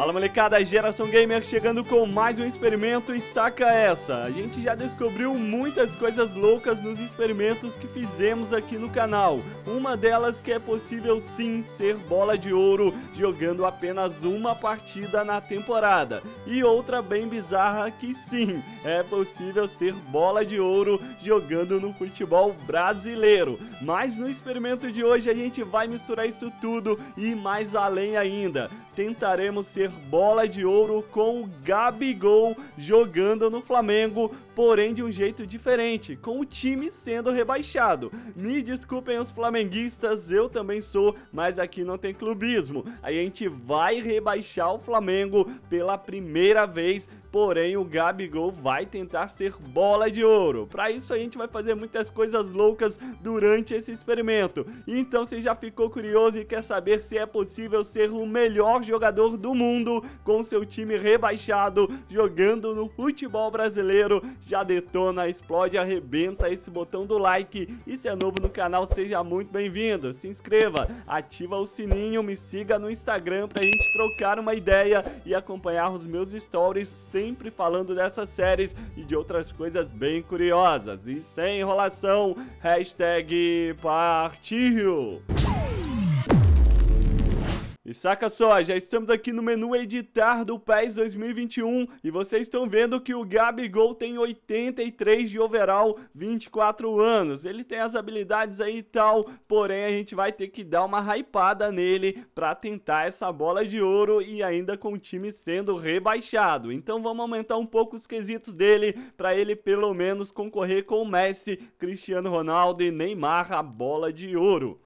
Fala molecada, Geração Gamer chegando com mais um experimento e saca essa! A gente já descobriu muitas coisas loucas nos experimentos que fizemos aqui no canal. Uma delas que é possível sim ser bola de ouro jogando apenas uma partida na temporada. E outra bem bizarra que sim, é possível ser bola de ouro jogando no futebol brasileiro. Mas no experimento de hoje a gente vai misturar isso tudo e mais além ainda tentaremos ser bola de ouro com o Gabigol jogando no Flamengo porém de um jeito diferente, com o time sendo rebaixado. Me desculpem os flamenguistas, eu também sou, mas aqui não tem clubismo. A gente vai rebaixar o Flamengo pela primeira vez, porém o Gabigol vai tentar ser bola de ouro. Para isso a gente vai fazer muitas coisas loucas durante esse experimento. Então se já ficou curioso e quer saber se é possível ser o melhor jogador do mundo com seu time rebaixado jogando no futebol brasileiro, já detona, explode, arrebenta esse botão do like. E se é novo no canal, seja muito bem-vindo. Se inscreva, ativa o sininho, me siga no Instagram pra gente trocar uma ideia e acompanhar os meus stories sempre falando dessas séries e de outras coisas bem curiosas. E sem enrolação, hashtag partiu! E saca só, já estamos aqui no menu editar do PES 2021 e vocês estão vendo que o Gabigol tem 83 de overall, 24 anos. Ele tem as habilidades aí e tal, porém a gente vai ter que dar uma hypada nele para tentar essa bola de ouro e ainda com o time sendo rebaixado. Então vamos aumentar um pouco os quesitos dele para ele pelo menos concorrer com o Messi, Cristiano Ronaldo e Neymar a bola de ouro.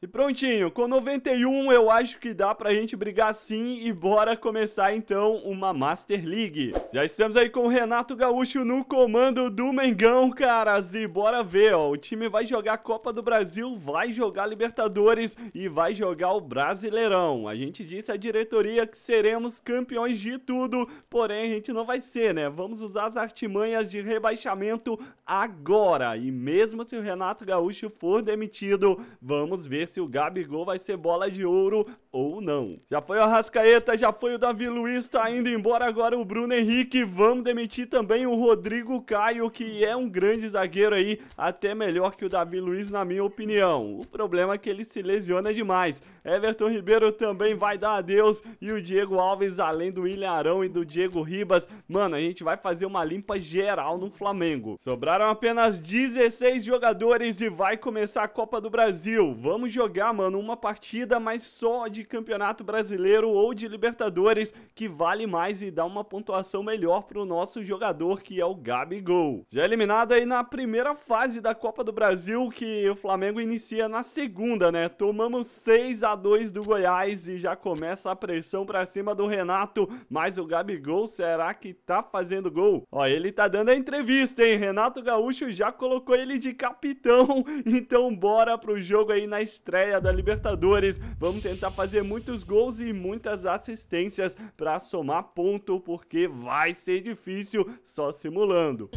E prontinho, com 91 eu acho que dá pra gente brigar sim e bora começar então uma Master League. Já estamos aí com o Renato Gaúcho no comando do Mengão, caras, e bora ver, ó, o time vai jogar Copa do Brasil, vai jogar Libertadores e vai jogar o Brasileirão. A gente disse à diretoria que seremos campeões de tudo, porém a gente não vai ser, né? Vamos usar as artimanhas de rebaixamento agora, e mesmo se o Renato Gaúcho for demitido, vamos ver se o Gabigol vai ser bola de ouro ou não. Já foi o Arrascaeta, já foi o Davi Luiz, tá indo embora agora o Bruno Henrique. Vamos demitir também o Rodrigo Caio, que é um grande zagueiro aí, até melhor que o Davi Luiz, na minha opinião. O problema é que ele se lesiona demais. Everton Ribeiro também vai dar adeus e o Diego Alves, além do Ilharão e do Diego Ribas. Mano, a gente vai fazer uma limpa geral no Flamengo. Sobraram apenas 16 jogadores e vai começar a Copa do Brasil. Vamos jogar jogar, mano, uma partida, mas só de Campeonato Brasileiro ou de Libertadores, que vale mais e dá uma pontuação melhor pro nosso jogador, que é o Gabigol. Já eliminado aí na primeira fase da Copa do Brasil, que o Flamengo inicia na segunda, né? Tomamos 6 a 2 do Goiás e já começa a pressão pra cima do Renato, mas o Gabigol, será que tá fazendo gol? Ó, ele tá dando a entrevista, hein? Renato Gaúcho já colocou ele de capitão, então bora pro jogo aí na estreia estreia da Libertadores. Vamos tentar fazer muitos gols e muitas assistências para somar ponto, porque vai ser difícil só simulando.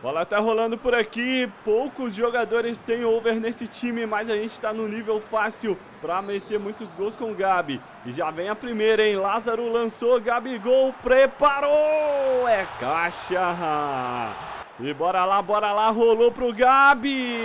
Bola tá rolando por aqui, poucos jogadores têm over nesse time, mas a gente tá no nível fácil para meter muitos gols com o Gabi. E já vem a primeira, hein? Lázaro lançou, Gabigol preparou! É caixa! E bora lá, bora lá, rolou pro Gabi!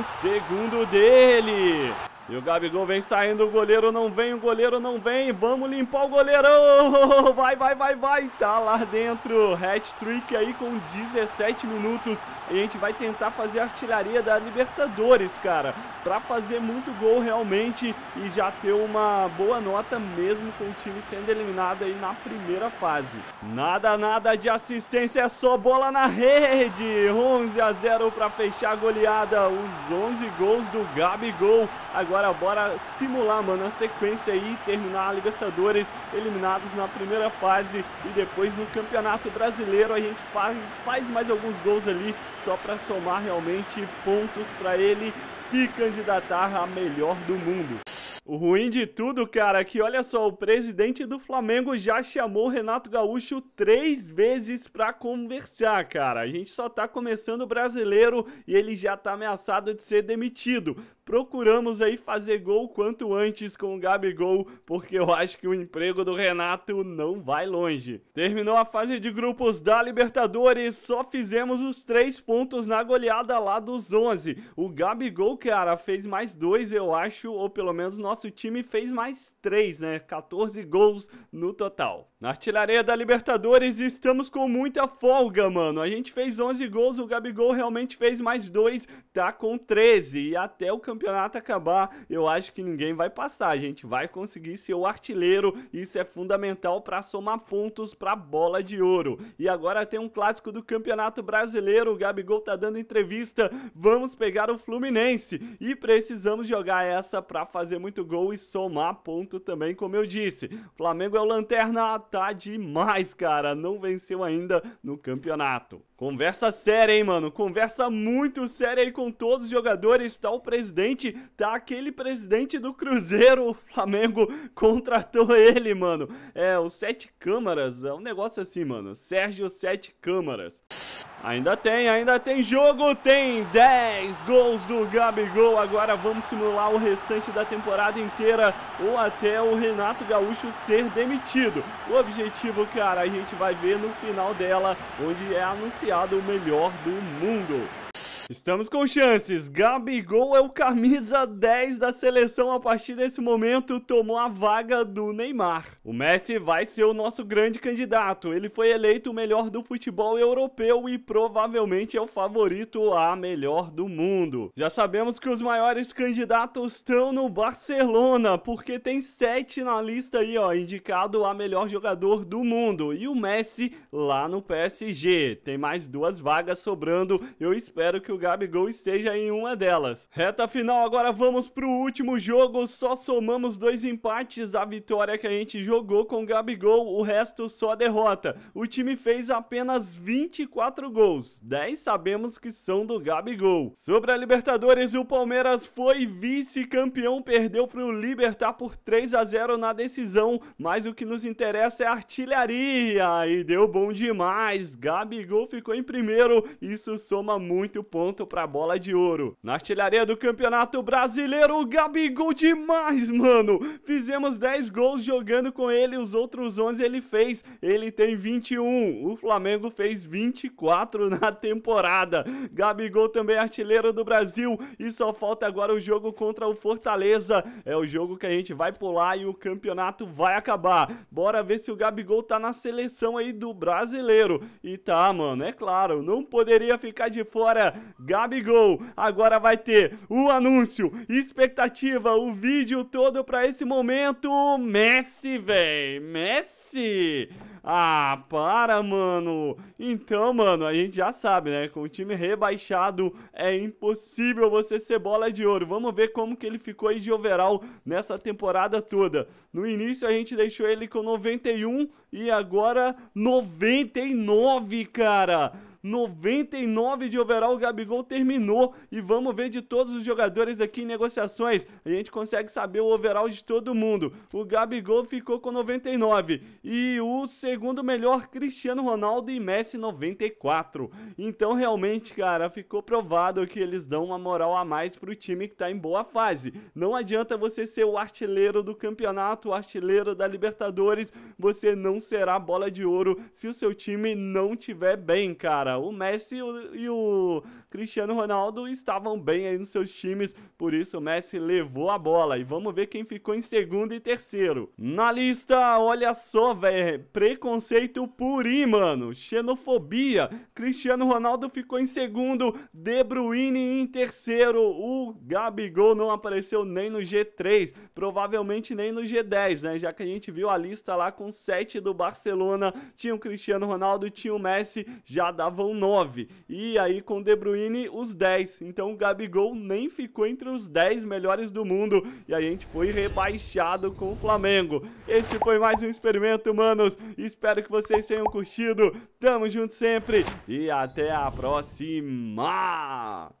O segundo dele! E o Gabigol vem saindo, o goleiro não vem, o goleiro não vem. Vamos limpar o goleirão. Vai, vai, vai, vai. Tá lá dentro. Hat-trick aí com 17 minutos. E a gente vai tentar fazer a artilharia da Libertadores, cara. Pra fazer muito gol realmente e já ter uma boa nota mesmo com o time sendo eliminado aí na primeira fase. Nada, nada de assistência, é só bola na rede. 11 a 0 pra fechar a goleada. Os 11 gols do Gabigol. Agora Agora bora simular, mano, a sequência aí, terminar a Libertadores, eliminados na primeira fase e depois no Campeonato Brasileiro a gente faz, faz mais alguns gols ali só para somar realmente pontos para ele se candidatar a melhor do mundo. O ruim de tudo, cara, é que olha só, o presidente do Flamengo já chamou o Renato Gaúcho três vezes para conversar, cara. A gente só tá começando o brasileiro e ele já tá ameaçado de ser demitido. Procuramos aí fazer gol quanto antes com o Gabigol, porque eu acho que o emprego do Renato não vai longe. Terminou a fase de grupos da Libertadores, só fizemos os três pontos na goleada lá dos 11. O Gabigol, cara, fez mais dois, eu acho, ou pelo menos nós nosso time fez mais 3, né? 14 gols no total. Na artilharia da Libertadores estamos com muita folga, mano. A gente fez 11 gols, o Gabigol realmente fez mais 2, tá com 13. E até o campeonato acabar, eu acho que ninguém vai passar. A gente vai conseguir ser o artilheiro, isso é fundamental para somar pontos para bola de ouro. E agora tem um clássico do Campeonato Brasileiro, o Gabigol tá dando entrevista. Vamos pegar o Fluminense e precisamos jogar essa para fazer muito gol e somar ponto também, como eu disse. Flamengo é o lanterna, tá demais, cara. Não venceu ainda no campeonato. Conversa séria, hein, mano? Conversa muito séria aí com todos os jogadores. Tá o presidente, tá aquele presidente do Cruzeiro. O Flamengo contratou ele, mano. É, o Sete Câmaras. É um negócio assim, mano. Sérgio Sete Câmaras. Ainda tem, ainda tem jogo, tem 10 gols do Gabigol. Agora vamos simular o restante da temporada inteira ou até o Renato Gaúcho ser demitido. O objetivo, cara, a gente vai ver no final dela, onde é anunciado o melhor do mundo. Estamos com chances. Gabigol é o camisa 10 da seleção a partir desse momento, tomou a vaga do Neymar. O Messi vai ser o nosso grande candidato. Ele foi eleito o melhor do futebol europeu e provavelmente é o favorito a melhor do mundo. Já sabemos que os maiores candidatos estão no Barcelona, porque tem sete na lista aí, ó, indicado a melhor jogador do mundo. E o Messi lá no PSG. Tem mais duas vagas sobrando. Eu espero que o Gabigol esteja em uma delas. Reta final, agora vamos pro último jogo, só somamos dois empates, a vitória que a gente jogou com o Gabigol, o resto só derrota. O time fez apenas 24 gols, 10 sabemos que são do Gabigol. Sobre a Libertadores, o Palmeiras foi vice-campeão, perdeu pro Libertar por 3 a 0 na decisão, mas o que nos interessa é a artilharia, e deu bom demais, Gabigol ficou em primeiro, isso soma muito ponto pronto pra bola de ouro. Na artilharia do Campeonato Brasileiro, o Gabigol demais, mano. Fizemos 10 gols jogando com ele, os outros 11 ele fez. Ele tem 21. O Flamengo fez 24 na temporada. Gabigol também é artilheiro do Brasil e só falta agora o jogo contra o Fortaleza. É o jogo que a gente vai pular e o campeonato vai acabar. Bora ver se o Gabigol tá na seleção aí do brasileiro. E tá, mano, é claro, não poderia ficar de fora. Gabigol. Agora vai ter o anúncio, expectativa, o vídeo todo pra esse momento. Messi, véi. Messi. Ah, para, mano. Então, mano, a gente já sabe, né? Com o time rebaixado é impossível você ser bola de ouro. Vamos ver como que ele ficou aí de overall nessa temporada toda. No início a gente deixou ele com 91 e agora 99, cara. 99 de overall, o Gabigol terminou. E vamos ver de todos os jogadores aqui em negociações. A gente consegue saber o overall de todo mundo. O Gabigol ficou com 99. E o segundo melhor, Cristiano Ronaldo e Messi, 94. Então, realmente, cara, ficou provado que eles dão uma moral a mais pro time que tá em boa fase. Não adianta você ser o artilheiro do campeonato, o artilheiro da Libertadores. Você não será bola de ouro se o seu time não tiver bem, cara. O Messi e o Cristiano Ronaldo estavam bem aí nos seus times, por isso o Messi levou a bola. E vamos ver quem ficou em segundo e terceiro. Na lista, olha só, velho, preconceito puri, mano. Xenofobia. Cristiano Ronaldo ficou em segundo, De Bruyne em terceiro. O Gabigol não apareceu nem no G3, provavelmente nem no G10, né? Já que a gente viu a lista lá com 7 do Barcelona, tinha o Cristiano Ronaldo, tinha o Messi, já dava com 9. E aí com De Bruyne, os 10. Então o Gabigol nem ficou entre os 10 melhores do mundo. E aí a gente foi rebaixado com o Flamengo. Esse foi mais um experimento, manos. Espero que vocês tenham curtido. Tamo junto sempre e até a próxima!